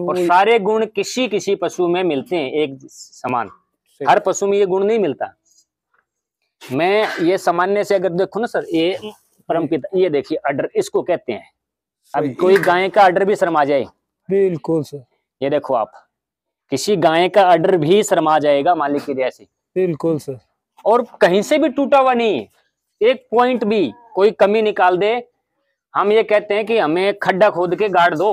और सारे गुण किसी किसी पशु में मिलते हैं एक समान हर पशु में ये गुण नहीं मिलता मैं ये सामान्य से अगर देखो ना सर ये परम पिता ये देखिए अडर इसको कहते हैं अब कोई गाय का अडर भी शर्मा जाए बिल्कुल सर ये देखो आप किसी गाय का अडर भी शर्मा जाएगा मालिक की दया से बिल्कुल सर और कहीं से भी टूटा हुआ नहीं एक पॉइंट भी कोई कमी निकाल दे हम ये कहते हैं कि हमें खड्डा खोद के गाड़ दो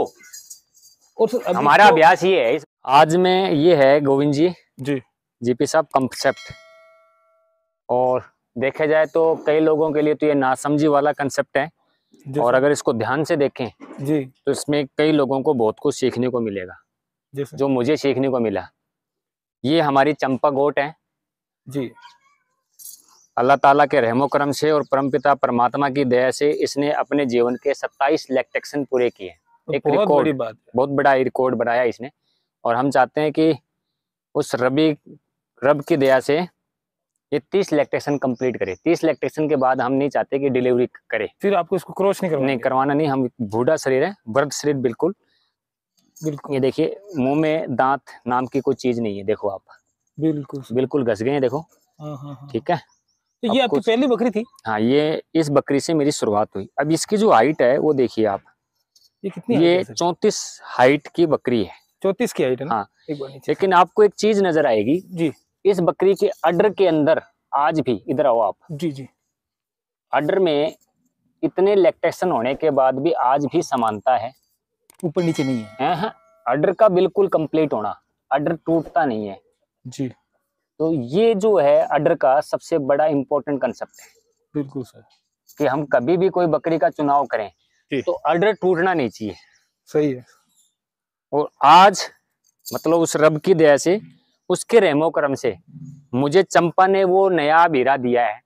और हमारा तो- अभ्यास ये है आज में ये है गोविंद जी जी जीपी साहब कंसेप्ट और देखा जाए तो कई लोगों के लिए तो ये नासमझी वाला कंसेप्ट है और अगर इसको ध्यान से देखें जी तो इसमें कई लोगों को बहुत कुछ सीखने को मिलेगा जो मुझे सीखने को मिला ये हमारी चंपा गोट है जी अल्लाह ताला के रहमो करम से और परमपिता परमात्मा की दया से इसने अपने जीवन के 27 लैक्टेक्शन पूरे किए तो एक रिकॉर्ड बहुत बड़ा रिकॉर्ड बनाया इसने और हम चाहते हैं कि उस रबी रब की दया से ये तीस इलेक्ट्रेशन कंप्लीट करे तीस इलेक्ट्रेशन के बाद हम नहीं चाहते कि डिलीवरी करे फिर आपको इसको क्रॉस नहीं करवाना नहीं करवाना नहीं हम बूढ़ा शरीर है बर्द शरीर बिल्कुल बिल्कुल ये देखिए मुंह में दांत नाम की कोई चीज नहीं है देखो आप बिल्कुल बिल्कुल घस गए हैं देखो हाँ, हाँ, हाँ। ठीक है तो ये आपकी पहली बकरी थी हाँ ये इस बकरी से मेरी शुरुआत हुई अब इसकी जो हाइट है वो देखिए आप ये कितनी ये चौतीस हाइट की बकरी है चौतीस की हाइट है हाँ लेकिन आपको एक चीज नजर आएगी जी इस बकरी के अडर के अंदर आज भी इधर आओ आप जी जी अडर में इतने लैक्टेशन होने के बाद भी आज भी समानता है ऊपर नीचे नहीं है हाँ, हाँ। अडर का बिल्कुल कंप्लीट होना अडर टूटता नहीं है जी तो ये जो है अडर का सबसे बड़ा इम्पोर्टेंट कंसेप्ट है बिल्कुल सर कि हम कभी भी कोई बकरी का चुनाव करें तो अर्डर टूटना नहीं चाहिए सही है और आज मतलब उस रब की दया से उसके रेमो क्रम से मुझे चंपा ने वो नया बीरा दिया है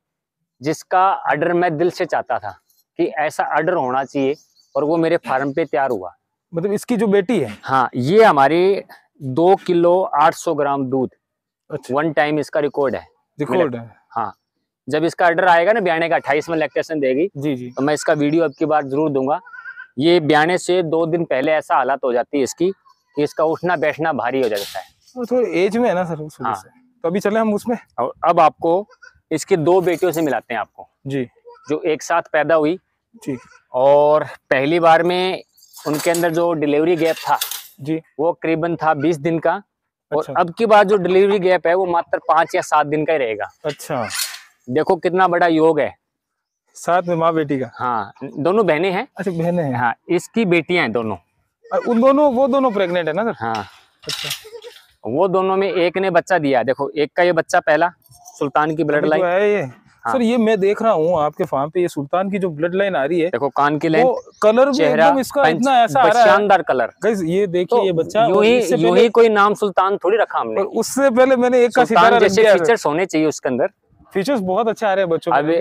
जिसका अर्डर मैं दिल से चाहता था कि ऐसा अर्डर होना चाहिए और वो मेरे फार्म पे तैयार हुआ मतलब इसकी जो बेटी है हाँ ये हमारी दो किलो आठ सौ ग्राम दूध अच्छा। वन टाइम इसका रिकॉर्ड है रिकॉर्ड है हाँ जब इसका ऑर्डर आएगा ना बयाने का अट्ठाईस में लैक्टेशन देगी जी जी तो मैं इसका वीडियो अब की बार जरूर दूंगा ये बयाने से दो दिन पहले ऐसा हालत हो जाती है इसकी कि इसका उठना बैठना भारी हो जाता है तो एज में है ना सर हाँ तो अभी चले हम उसमें और अब आपको इसके दो बेटियों से मिलाते हैं आपको जी जो एक साथ पैदा हुई जी और पहली बार में उनके अंदर जो डिलीवरी गैप था जी वो करीबन था बीस दिन का अच्छा। और अब की बार जो डिलीवरी गैप है वो मात्र पांच या सात दिन का ही रहेगा अच्छा देखो कितना बड़ा योग है साथ में माँ बेटी का हाँ दोनों बहने हैं अच्छा बहने हैं हाँ इसकी बेटियां हैं दोनों उन दोनों वो दोनों प्रेग्नेंट है ना सर हाँ अच्छा वो दोनों में एक ने बच्चा दिया देखो एक का ये बच्चा पहला सुल्तान की ब्लड लाइन तो है ये हाँ। सर ये मैं देख रहा हूँ आपके फार्म पे ये सुल्तान की जो ब्लड लाइन आ रही है देखो कान की लाइन कलर भी इसका इतना ऐसा आ रहा है शानदार कलर ये देखिए तो ये बच्चा यूं ही यूं ही कोई नाम सुल्तान थोड़ी रखा हमने उससे पहले मैंने एक का सितारा जैसे चाहिए उसके अंदर फीचर्स बहुत अच्छे आ रहे हैं बच्चों अभी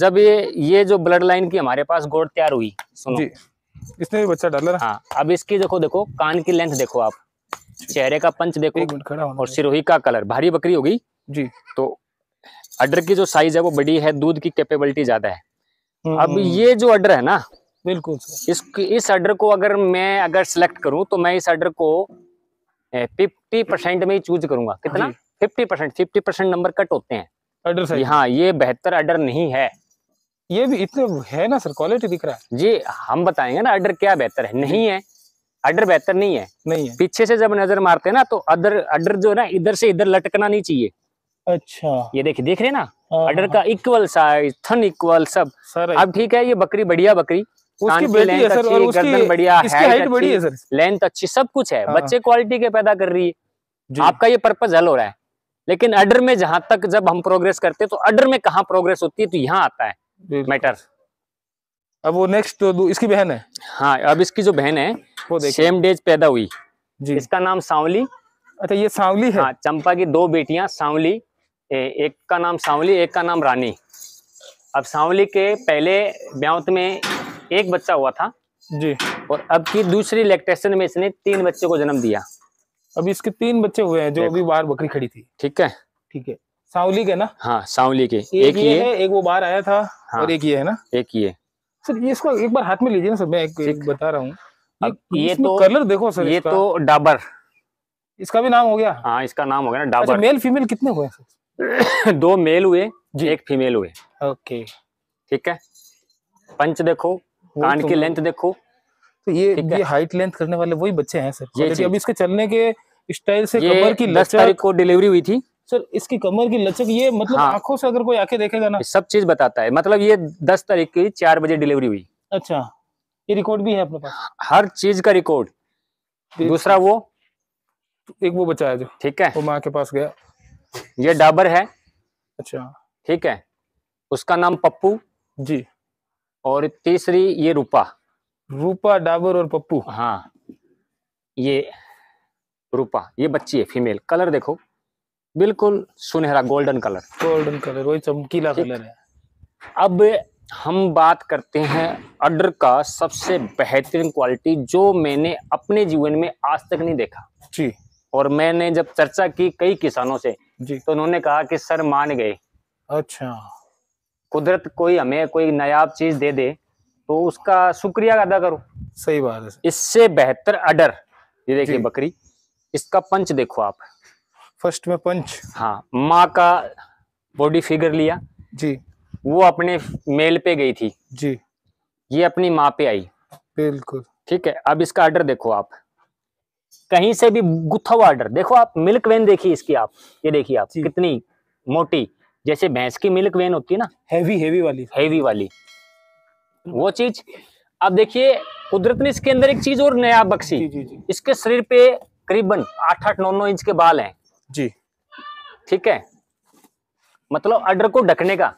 जब ये ये जो ब्लड लाइन की हमारे पास गोड तैयार हुई सुनो इसने भी बच्चा डाला हाँ अब इसकी देखो देखो कान की लेंथ देखो आप चेहरे का पंच देखो और सिरोही का कलर भारी बकरी होगी जी तो अडर की जो साइज है वो बड़ी है दूध की कैपेबिलिटी ज्यादा है हम्म। अब ये जो अडर है ना बिल्कुल इस इस अडर को अगर मैं अगर सिलेक्ट करूं तो मैं इस अडर को फिफ्टी परसेंट में ही चूज करूंगा कितना fifty percent fifty percent number cut होते हैं अडर साइज हाँ ये बेहतर अडर नहीं है ये भी इतने है ना सर क्वालिटी दिख रहा है जी हम बताएंगे ना अडर क्या बेहतर है नहीं है अडर बेहतर नहीं है नहीं है पीछे से जब नजर मारते हैं ना तो अदर अडर जो ना इधर से इधर लटकना नहीं चाहिए अच्छा ये देखिए देख रहे ना अडर हाँ, हाँ। का इक्वल साइज थन इक्वल सब सर अब ठीक है ये बकरी बढ़िया बकरी उसकी बेटी है सर और उसकी बढ़िया हाइट बड़ी है सर लेंथ अच्छी सब कुछ है हाँ। बच्चे क्वालिटी के पैदा कर रही है आपका ये पर्पज हल हो रहा है लेकिन अडर में जहां तक जब हम प्रोग्रेस करते हैं तो अडर में कहा प्रोग्रेस होती है तो यहाँ आता है मैटर अब वो नेक्स्ट तो इसकी बहन है हाँ अब इसकी जो बहन है वो सेम डेज पैदा हुई जी इसका नाम सांवली अच्छा ये सांवली है हाँ, चंपा की दो बेटियां सांवली एक का नाम सांवली एक का नाम रानी अब सांवली के पहले ब्यावत में एक बच्चा हुआ था जी और अब की दूसरी इलेक्ट्रेशन में इसने तीन बच्चे को जन्म दिया अभी इसके तीन बच्चे हुए हैं जो अभी बाहर बकरी खड़ी थी ठीक है ठीक है सावली के ना हाँ सावली के एक, एक ये, ये है एक वो बाहर आया था हाँ, और एक ये है ना एक ये सर ये इसको एक बार हाथ में लीजिए ना सर मैं एक, बता रहा हूँ ये तो कलर देखो सर ये तो डाबर इसका भी नाम हो गया हाँ इसका नाम हो गया ना अच्छा, डाबर मेल फीमेल कितने हुए दो मेल हुए जी एक फीमेल हुए ओके ठीक है पंच देखो कान तो की लेंथ देखो तो ये ये हाइट लेंथ करने वाले वही बच्चे हैं सर ये अभी इसके चलने के स्टाइल से कमर की दस तारीख को डिलीवरी हुई थी सर इसकी कमर की लचक ये मतलब हाँ। आंखों से अगर कोई आके देखेगा ना सब चीज बताता है मतलब ये दस तारीख की चार बजे डिलीवरी हुई अच्छा ये रिकॉर्ड भी है अपने पास हर चीज का रिकॉर्ड दूसरा वो एक वो बचा है जो ठीक है वो माँ के पास गया ये डाबर है अच्छा ठीक है उसका नाम पप्पू जी और तीसरी ये रूपा रूपा डाबर और पप्पू हाँ ये रूपा ये बच्ची है फीमेल कलर देखो बिल्कुल सुनहरा गोल्डन कलर गोल्डन कलर वही चमकीला कलर है अब हम बात करते हैं अडर का सबसे बेहतरीन क्वालिटी जो मैंने अपने जीवन में आज तक नहीं देखा जी और मैंने जब चर्चा की कई किसानों से जी तो उन्होंने कहा कि सर मान गए अच्छा कुदरत कोई हमें कोई नयाब चीज दे दे तो उसका शुक्रिया अदा करो सही बात है इससे बेहतर अडर ये देखिए बकरी इसका पंच देखो आप फर्स्ट में पंच हाँ माँ का बॉडी फिगर लिया जी वो अपने मेल पे गई थी जी ये अपनी माँ पे आई बिल्कुल ठीक है अब इसका आर्डर देखो आप कहीं से भी गुथा हुआ ऑर्डर देखो आप मिल्क वेन देखिए इसकी आप ये देखिए आप कितनी मोटी जैसे भैंस की मिल्क वेन होती है ना हैवी हैवी वाली हैवी वाली वो चीज अब देखिए कुदरत ने इसके अंदर एक चीज और नया बक्सी जी, जी, जी। इसके शरीर पे करीबन आठ आठ नौ नौ इंच के बाल हैं जी ठीक है मतलब अडर को ढकने का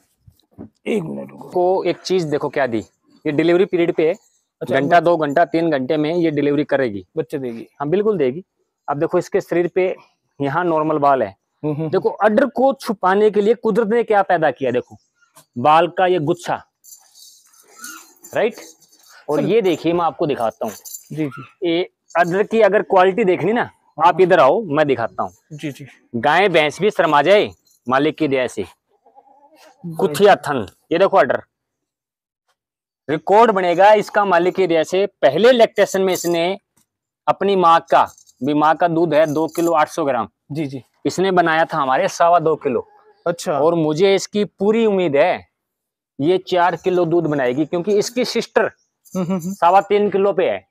एक मिनट को एक चीज देखो क्या दी ये डिलीवरी पीरियड पे अच्छा, घंटा अच्छा, दो घंटा तीन घंटे में ये डिलीवरी करेगी बच्चे देगी हाँ बिल्कुल देगी अब देखो इसके शरीर पे यहाँ नॉर्मल बाल है हम्म, हम्म। देखो अडर को छुपाने के लिए कुदरत ने क्या पैदा किया देखो बाल का ये गुच्छा राइट और ये देखिए मैं आपको दिखाता हूँ जी जी ये अदरक की अगर क्वालिटी देखनी ना आप हाँ। इधर आओ मैं दिखाता हूँ जी जी गाय भैंस भी शर्मा जाए मालिक की दया से कुथिया थन ये देखो ऑर्डर रिकॉर्ड बनेगा इसका मालिक की दया से पहले इलेक्ट्रेशन में इसने अपनी माँ का भी माँ का दूध है दो किलो आठ सौ ग्राम जी जी इसने बनाया था हमारे सवा दो किलो अच्छा और मुझे इसकी पूरी उम्मीद है ये चार किलो दूध बनाएगी क्योंकि इसकी सिस्टर हम्म, हम्म, हम्म। सवा तीन किलो पे है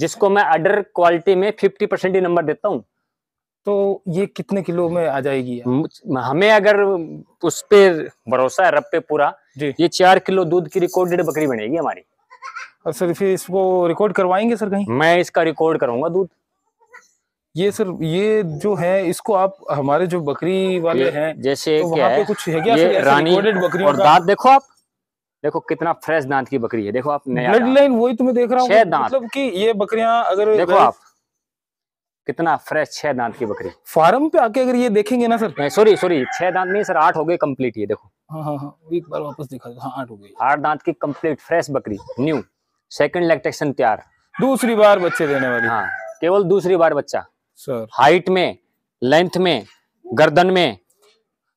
जिसको मैं अडर क्वालिटी में फिफ्टी परसेंट ही नंबर देता हूँ तो ये कितने किलो में आ जाएगी हमें अगर उस पे भरोसा है रब पे पूरा जी ये चार किलो दूध की रिकॉर्डेड बकरी बनेगी हमारी और सर फिर इसको रिकॉर्ड करवाएंगे सर कहीं मैं इसका रिकॉर्ड करूंगा दूध ये सर ये जो है इसको आप हमारे जो बकरी वाले हैं जैसे तो क्या है? पे कुछ है क्या ये रानी और दांत देखो आप देखो कितना फ्रेश दांत की बकरी है देखो आप ब्लड लाइन वही तुम्हें देख रहा हूँ मतलब कि ये बकरियां अगर देखो आप कितना फ्रेश छह दांत की बकरी फार्म पे आके अगर ये देखेंगे ना सर सॉरी सॉरी छह दांत नहीं सर आठ हो गए कम्प्लीट ये देखो हाँ, हाँ, हाँ, एक बार वापस दिखा दो आठ हो गए आठ दांत की कम्प्लीट फ्रेश बकरी न्यू सेकंड लैक्टेशन तैयार दूसरी बार बच्चे देने वाली हाँ केवल दूसरी बार बच्चा सर हाइट में लेंथ में गर्दन में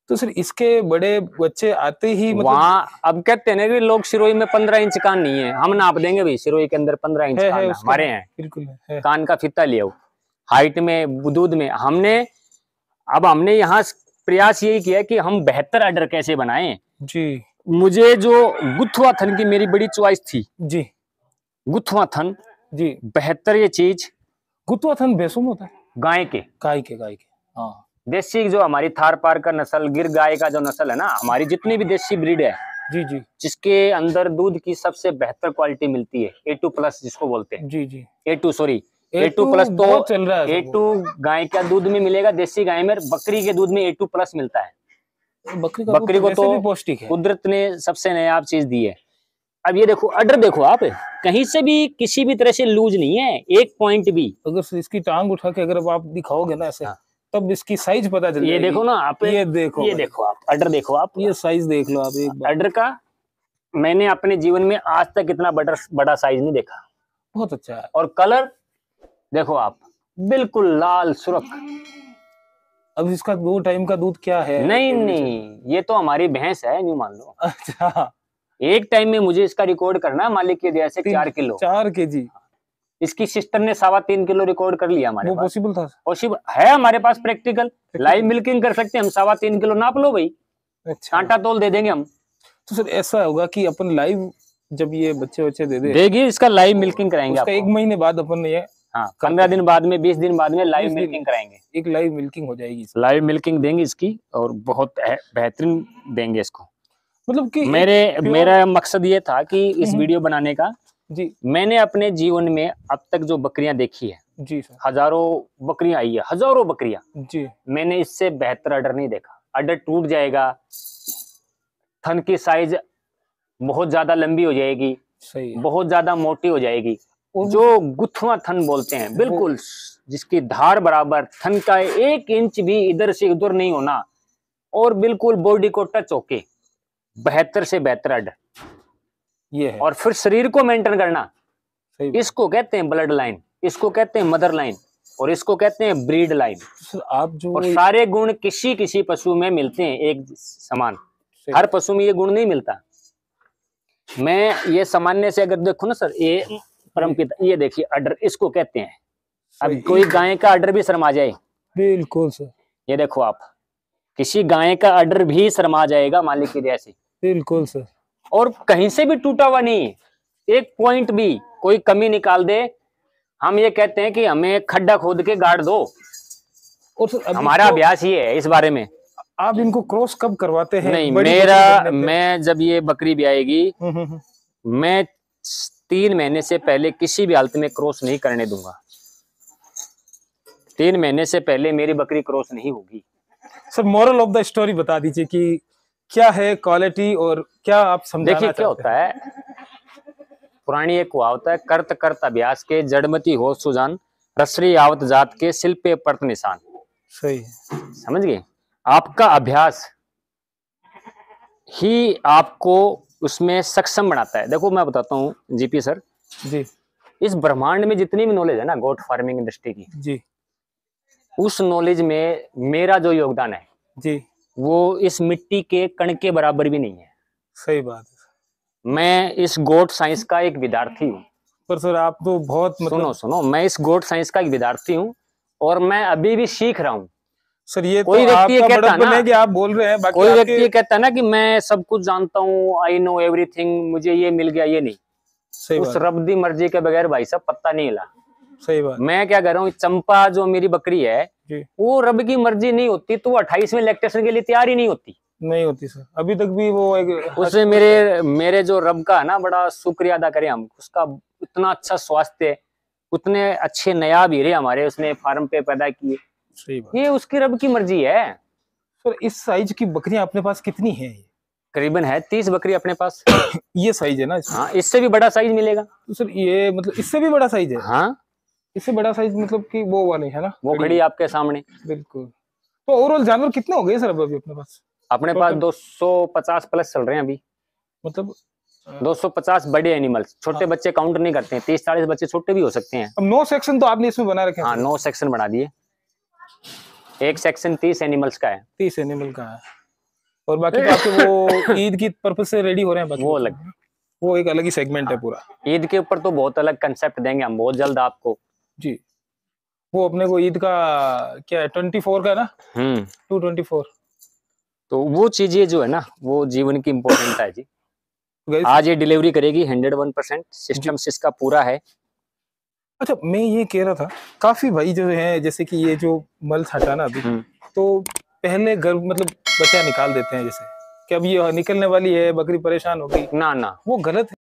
तो सर इसके बड़े बच्चे आते ही मतलब वहाँ अब कहते हैं कि लोग सिरोही में पंद्रह इंच कान नहीं है हम नाप देंगे भाई सिरोही के अंदर पंद्रह इंच है, कान है, हमारे हैं बिल्कुल है। कान का फिता लिया हाइट में दूध में हमने अब हमने यहाँ प्रयास यही किया कि हम बेहतर आर्डर कैसे बनाए जी मुझे जो गुथवा थन की मेरी बड़ी चॉइस थी जी गुथवा थन जी बेहतर ये चीज गुथवा थन बेसुम होता है गाय के गाय के गाय के हाँ देसी जो हमारी थार पार का नस्ल गिर गाय का जो नस्ल है ना हमारी जितनी भी देसी ब्रीड है जी जी जिसके अंदर दूध की सबसे बेहतर क्वालिटी मिलती है ए टू प्लस जिसको बोलते हैं जी जी A two sorry A two plus तो चल रहा है ए टू गाय का दूध में मिलेगा देसी गाय में बकरी के दूध में ए टू प्लस मिलता है तो बकरी, का बकरी तो को तो पौष्टिक है कुदरत ने सबसे आप चीज दी है अब ये देखो अडर देखो आप कहीं से भी किसी भी तरह से लूज नहीं है एक पॉइंट भी अगर इसकी टांग उठा के अगर आप दिखाओगे ना ऐसे हाँ। तब इसकी साइज पता चल ये देखो ना आप ये देखो ये देखो आप ऑर्डर देखो आप ये साइज देख लो आप एक ऑर्डर का मैंने अपने जीवन में आज तक इतना बटर बड़ा साइज नहीं देखा बहुत अच्छा है और कलर देखो आप बिल्कुल लाल सुरख अब इसका दो टाइम का दूध क्या है नहीं नहीं ये तो हमारी भैंस है नहीं मान लो अच्छा एक टाइम में मुझे इसका रिकॉर्ड करना है मालिक की दया से चार किलो चार के जी हाँ। इसकी सिस्टर ने सवा तीन किलो रिकॉर्ड कर लिया हमारे पॉसिबल था पॉसिबल है हमारे पास प्रैक्टिकल लाइव मिल्किंग कर सकते हैं हम सवा तीन किलो नाप लो भाई अच्छा कांटा तोल दे देंगे हम तो सर ऐसा होगा कि अपन लाइव जब ये बच्चे बच्चे दे दे देगी इसका लाइव मिल्किंग कराएंगे उसका एक महीने बाद अपन ये हाँ पंद्रह दिन बाद में बीस दिन बाद में लाइव मिल्किंग कराएंगे एक लाइव मिल्किंग हो जाएगी लाइव मिल्किंग देंगे इसकी और बहुत बेहतरीन देंगे इसको मतलब कि मेरे मेरा मकसद ये था कि इस वीडियो हम्म। बनाने का जी मैंने अपने जीवन में अब तक जो बकरियां देखी है जी सर हजारों बकरियां आई है हजारों बकरियां जी मैंने इससे बेहतर अडर नहीं देखा अडर टूट जाएगा थन की साइज बहुत ज्यादा लंबी हो जाएगी सही बहुत ज्यादा मोटी हो जाएगी जो गुथवा थन बोलते हैं बिल्कुल जिसकी धार बराबर थन का एक इंच भी इधर से उधर नहीं होना और बिल्कुल बॉडी को टच होके बेहतर से बेहतर अडर ये है और फिर शरीर को मेंटेन करना इसको कहते हैं ब्लड लाइन इसको कहते हैं मदर लाइन और इसको कहते हैं ब्रीड लाइन आप जो और सारे गुण किसी किसी पशु में मिलते हैं एक समान हर पशु में ये गुण नहीं मिलता मैं ये सामान्य से अगर देखो ना सर ये परम पिता ये देखिए अडर इसको कहते हैं अब कोई गाय का अडर भी शर्मा जाए बिल्कुल सर ये देखो आप किसी गाय का अडर भी शर्मा जाएगा मालिक की दया से बिल्कुल सर और कहीं से भी टूटा हुआ नहीं एक पॉइंट भी कोई कमी निकाल दे हम ये कहते हैं कि हमें खड्डा खोद के गाड़ दो और हमारा अभ्यास ये है इस बारे में आप इनको क्रॉस कब करवाते हैं नहीं मेरा मैं जब ये बकरी भी आएगी हम्म, हम्म, हम्म। मैं तीन महीने से पहले किसी भी हालत में क्रॉस नहीं करने दूंगा तीन महीने से पहले मेरी बकरी क्रॉस नहीं होगी sir moral of the story बता दीजिए कि क्या है क्वालिटी और क्या आप समझे देखिए क्या होता है पुरानी एक होता है कर्त कर्त अभ्यास के जड़मती हो सुजान रसरी आवत जात के शिल्पे परत निशान सही समझ गए आपका अभ्यास ही आपको उसमें सक्षम बनाता है देखो मैं बताता हूँ जीपी सर जी इस ब्रह्मांड में जितनी भी नॉलेज है ना गोट फार्मिंग इंडस्ट्री की जी उस नॉलेज में मेरा जो योगदान है जी वो इस मिट्टी के कण के बराबर भी नहीं है सही बात है मैं इस गोट साइंस का एक विद्यार्थी हूँ पर सर आप तो बहुत मतलब... सुनो सुनो मैं इस गोट साइंस का एक विद्यार्थी हूँ और मैं अभी भी सीख रहा हूँ सर ये तो कोई तो व्यक्ति ये कहता ना कि आप बोल रहे हैं बाकी कोई व्यक्ति आपके... कहता ना कि मैं सब कुछ जानता हूँ आई नो एवरीथिंग मुझे ये मिल गया ये नहीं सही उस रबदी मर्जी के बगैर भाई साहब पत्ता नहीं हिला सही बात मैं क्या कर रहा हूँ चंपा जो मेरी बकरी है वो रब की मर्जी नहीं होती तो अट्ठाईसवें अट्ठाईस इलेक्ट्रेशन के लिए तैयार ही नहीं होती नहीं होती सर अभी तक भी वो एक उसमें मेरे मेरे जो रब का है ना बड़ा शुक्रिया अदा करें हम उसका इतना अच्छा स्वास्थ्य उतने अच्छे नया भी रहे हमारे उसने फार्म पे पैदा किए ये उसकी रब की मर्जी है सर इस साइज की बकरियां अपने पास कितनी है करीबन है तीस बकरी अपने पास ये साइज है ना हाँ इससे भी बड़ा साइज मिलेगा तो सर ये मतलब इससे भी बड़ा साइज है हाँ इससे बड़ा साइज मतलब कि वो वाले है ना वो घड़ी आपके सामने बिल्कुल तो ओवरऑल जानवर कितने हो गए सर अभी अपने पास अपने पास 250 प्लस चल रहे हैं अभी मतलब 250 बड़े एनिमल्स छोटे हाँ। बच्चे काउंट नहीं करते हैं तीस चालीस बच्चे छोटे भी हो सकते हैं अब नो सेक्शन तो आपने इसमें बना रखे हाँ नौ सेक्शन बना दिए एक सेक्शन तीस एनिमल्स का है तीस एनिमल का है और बाकी तो आपके वो ईद की पर्पज से रेडी हो रहे हैं वो तो। अलग वो एक अलग ही सेगमेंट हाँ। है पूरा ईद के ऊपर तो बहुत अलग कंसेप्ट देंगे हम बहुत जल्द आपको जी वो अपने को ईद का क्या है ट्वेंटी फोर का ना टू ट्वेंटी फोर तो वो चीजें जो है ना वो जीवन की इम्पोर्टेंट है जी आज ये डिलीवरी करेगी हंड्रेड वन परसेंट सिस्टम इसका पूरा है अच्छा मैं ये कह रहा था काफी भाई जो है जैसे कि ये जो मल हटाना ना अभी हम्म। तो पहले गर्भ मतलब बच्चा निकाल देते हैं जैसे कि अब ये निकलने वाली है बकरी परेशान होगी ना ना वो गलत है